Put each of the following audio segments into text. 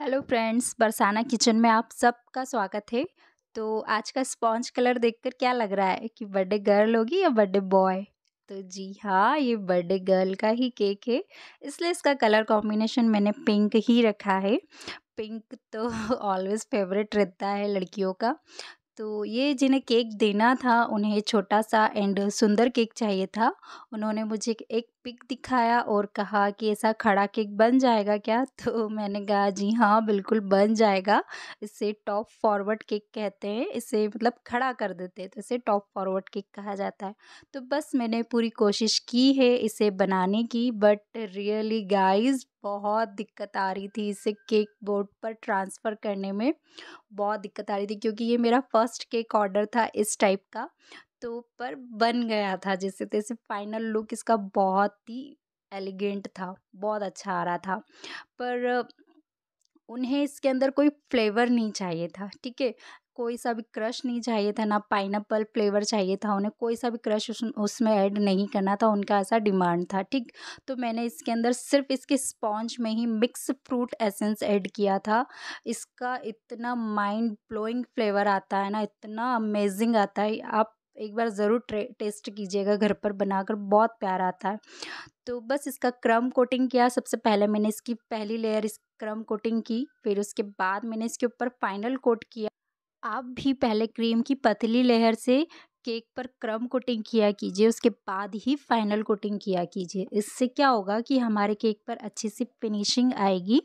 hello friends Barsana kitchen में आप सबका स्वागत है तो आज का स्पॉन्ज कलर देखकर क्या लग रहा है कि बर्थडे गर्ल होगी या बर्थडे बॉय तो जी हाँ ये बर्थडे गर्ल का ही केक है इसलिए इसका कलर कॉम्बिनेशन मैंने पिंक ही रखा है पिंक तो ऑलवेज़ फेवरेट रहता है लड़कियों का तो ये जिन्हें केक देना था उन्हें छोटा सा एंड सुंदर केक चाहिए था उन्होंने मुझे एक पिक दिखाया और कहा कि ऐसा खड़ा केक बन जाएगा क्या तो मैंने कहा जी हाँ बिल्कुल बन जाएगा इसे टॉप फॉरवर्ड केक कहते हैं इसे मतलब खड़ा कर देते हैं तो इसे टॉप फॉरवर्ड केक कहा जाता है तो बस मैंने पूरी कोशिश की है इसे बनाने की बट रियली गाइज बहुत दिक्कत आ रही थी इसे केक बोर्ड पर ट्रांसफ़र करने में बहुत दिक्कत आ रही थी क्योंकि ये मेरा फर्स्ट केक ऑर्डर था इस टाइप का तो पर बन गया था जैसे तैसे फाइनल लुक इसका बहुत ही एलिगेंट था बहुत अच्छा आ रहा था पर उन्हें इसके अंदर कोई फ्लेवर नहीं चाहिए था ठीक है कोई सा भी क्रश नहीं चाहिए था ना पाइनएप्पल फ्लेवर चाहिए था उन्हें कोई सा भी क्रश उस, उसमें ऐड नहीं करना था उनका ऐसा डिमांड था ठीक तो मैंने इसके अंदर सिर्फ इसके स्पॉन्ज में ही मिक्स फ्रूट एसेंस ऐड किया था इसका इतना माइंड ब्लोइंग फ्लेवर आता है ना इतना अमेजिंग आता है आप एक बार ज़रूर टेस्ट कीजिएगा घर पर बनाकर बहुत प्यार आता है तो बस इसका क्रम कोटिंग किया सबसे पहले मैंने इसकी पहली लेयर इस क्रम कोटिंग की फिर उसके बाद मैंने इसके ऊपर फाइनल कोट किया आप भी पहले क्रीम की पतली लेयर से केक पर क्रम कोटिंग किया कीजिए उसके बाद ही फाइनल कोटिंग किया कीजिए इससे क्या होगा कि हमारे केक पर अच्छी सी फिनिशिंग आएगी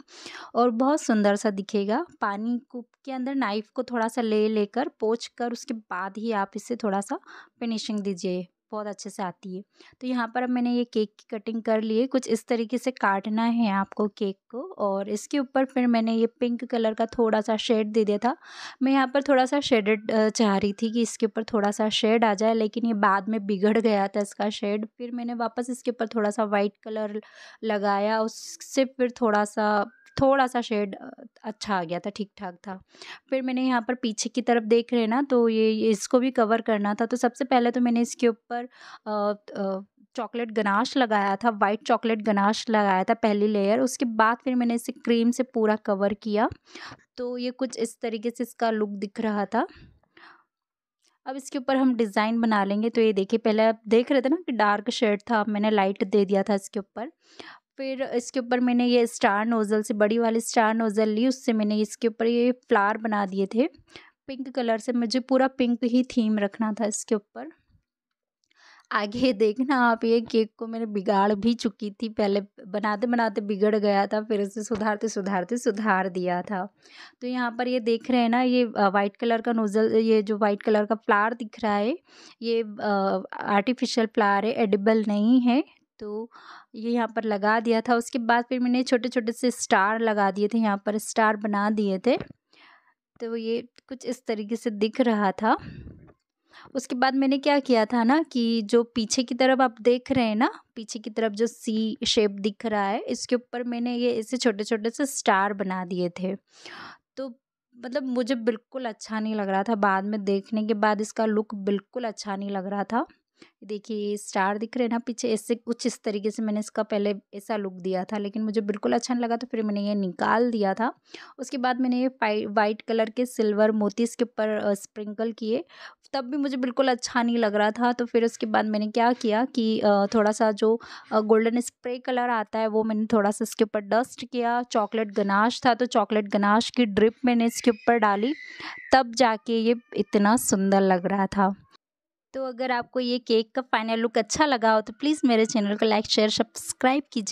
और बहुत सुंदर सा दिखेगा पानी कूप के अंदर नाइफ़ को थोड़ा सा ले लेकर पोछ कर उसके बाद ही आप इसे थोड़ा सा फिनिशिंग दीजिए बहुत अच्छे से आती है तो यहाँ पर अब मैंने ये केक की कटिंग कर ली है कुछ इस तरीके से काटना है आपको केक को और इसके ऊपर फिर मैंने ये पिंक कलर का थोड़ा सा शेड दे दिया था मैं यहाँ पर थोड़ा सा शेडेड चाह रही थी कि इसके ऊपर थोड़ा सा शेड आ जाए लेकिन ये बाद में बिगड़ गया था इसका शेड फिर मैंने वापस इसके ऊपर थोड़ा सा वाइट कलर लगाया उससे फिर थोड़ा सा थोड़ा सा शेड अच्छा आ गया था ठीक ठाक था फिर मैंने यहाँ पर पीछे की तरफ देख रहे ना तो ये इसको भी कवर करना था तो सबसे पहले तो मैंने इसके ऊपर चॉकलेट गनाश लगाया था वाइट चॉकलेट गनाश लगाया था पहली लेयर उसके बाद फिर मैंने इसे क्रीम से पूरा कवर किया तो ये कुछ इस तरीके से इसका लुक दिख रहा था अब इसके ऊपर हम डिज़ाइन बना लेंगे तो ये देखिए पहले आप देख रहे थे ना कि डार्क शेड था मैंने लाइट दे दिया था इसके ऊपर फिर इसके ऊपर मैंने ये स्टार नोज़ल से बड़ी वाली स्टार नोज़ल ली उससे मैंने इसके ऊपर ये फ्लावर बना दिए थे पिंक कलर से मुझे पूरा पिंक ही थीम रखना था इसके ऊपर आगे देखना आप ये केक को मैंने बिगाड़ भी चुकी थी पहले बनाते बनाते बिगड़ गया था फिर उसे सुधारते सुधारते सुधार दिया था तो यहाँ पर ये देख रहे हैं ना ये वाइट कलर का नोज़ल ये जो वाइट कलर का फ्लावर दिख रहा है ये आर्टिफिशियल फ्लावर है एडिबल नहीं है तो ये यहाँ पर लगा दिया था उसके बाद फिर मैंने छोटे छोटे से स्टार लगा दिए थे यहाँ पर स्टार बना दिए थे तो ये कुछ इस तरीके से दिख रहा था उसके बाद मैंने क्या किया था ना कि जो पीछे की तरफ आप देख रहे हैं ना पीछे की तरफ जो सी शेप दिख रहा है इसके ऊपर मैंने ये ऐसे छोटे छोटे से स्टार बना दिए थे तो मतलब मुझे बिल्कुल अच्छा नहीं लग रहा था बाद में देखने के बाद इसका लुक बिल्कुल अच्छा नहीं लग रहा था देखिए स्टार दिख रहे हैं ना पीछे ऐसे कुछ इस तरीके से मैंने इसका पहले ऐसा लुक दिया था लेकिन मुझे बिल्कुल अच्छा नहीं लगा तो फिर मैंने ये निकाल दिया था उसके बाद मैंने ये वाइट कलर के सिल्वर मोती इसके ऊपर स्प्रिंकल किए तब भी मुझे बिल्कुल अच्छा नहीं लग रहा था तो फिर उसके बाद मैंने क्या किया कि थोड़ा सा जो गोल्डन स्प्रे कलर आता है वो मैंने थोड़ा सा इसके ऊपर डस्ट किया चॉकलेट गनाश था तो चॉकलेट गनाश की ड्रिप मैंने इसके ऊपर डाली तब जाके ये इतना सुंदर लग रहा था तो अगर आपको ये केक का फाइनल लुक अच्छा लगा हो तो प्लीज़ मेरे चैनल को लाइक शेयर सब्सक्राइब कीजिए